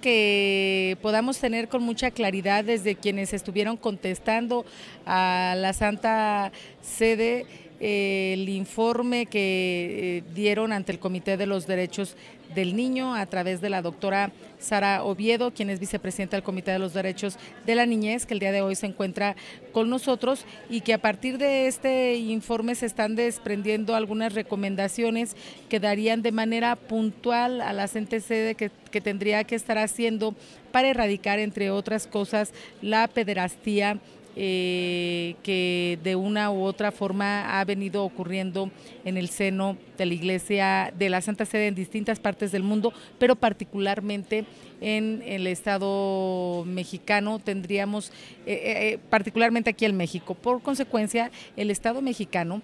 que podamos tener con mucha claridad desde quienes estuvieron contestando a la Santa Sede eh, el informe que eh, dieron ante el Comité de los Derechos del Niño a través de la doctora Sara Oviedo, quien es vicepresidenta del Comité de los Derechos de la Niñez, que el día de hoy se encuentra con nosotros y que a partir de este informe se están desprendiendo algunas recomendaciones que darían de manera puntual a la entes sede que, que tendría que estar haciendo para erradicar, entre otras cosas, la pederastía eh, que de una u otra forma ha venido ocurriendo en el seno de la Iglesia de la Santa Sede en distintas partes del mundo, pero particularmente en el Estado mexicano tendríamos, eh, eh, particularmente aquí en México. Por consecuencia, el Estado mexicano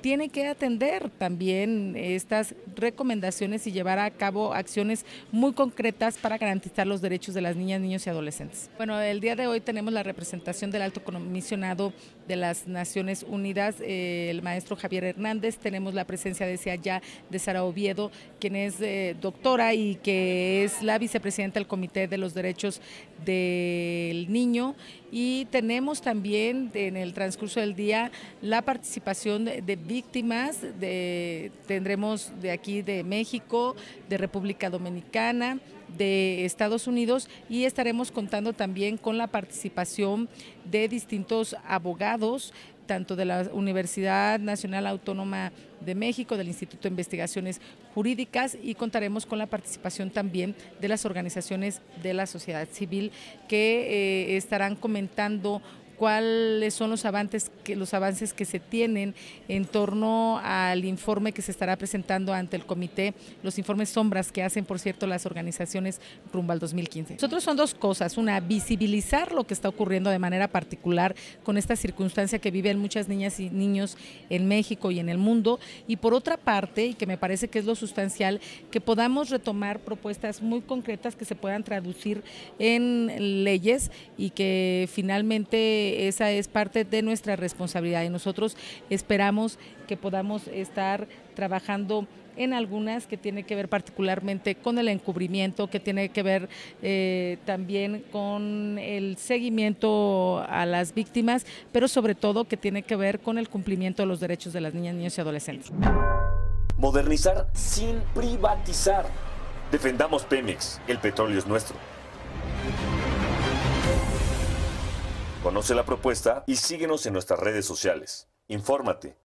tiene que atender también estas recomendaciones y llevar a cabo acciones muy concretas para garantizar los derechos de las niñas, niños y adolescentes. Bueno, el día de hoy tenemos la representación de alto comisionado de las Naciones Unidas, eh, el maestro Javier Hernández. Tenemos la presencia, decía ya, de Sara Oviedo, quien es eh, doctora y que es la vicepresidenta del Comité de los Derechos del Niño. Y tenemos también en el transcurso del día la participación de, víctimas. De, tendremos de aquí de México, de República Dominicana, de Estados Unidos y estaremos contando también con la participación de distintos abogados tanto de la Universidad Nacional Autónoma de México, del Instituto de Investigaciones Jurídicas y contaremos con la participación también de las organizaciones de la sociedad civil que eh, estarán comentando cuáles son los avances, que, los avances que se tienen en torno al informe que se estará presentando ante el comité, los informes sombras que hacen, por cierto, las organizaciones rumbo al 2015. Nosotros son dos cosas, una, visibilizar lo que está ocurriendo de manera particular con esta circunstancia que viven muchas niñas y niños en México y en el mundo, y por otra parte, y que me parece que es lo sustancial, que podamos retomar propuestas muy concretas que se puedan traducir en leyes y que finalmente esa es parte de nuestra responsabilidad y nosotros esperamos que podamos estar trabajando en algunas que tiene que ver particularmente con el encubrimiento, que tiene que ver eh, también con el seguimiento a las víctimas, pero sobre todo que tiene que ver con el cumplimiento de los derechos de las niñas, niños y adolescentes. Modernizar sin privatizar. Defendamos Pemex, el petróleo es nuestro. Conoce la propuesta y síguenos en nuestras redes sociales. Infórmate,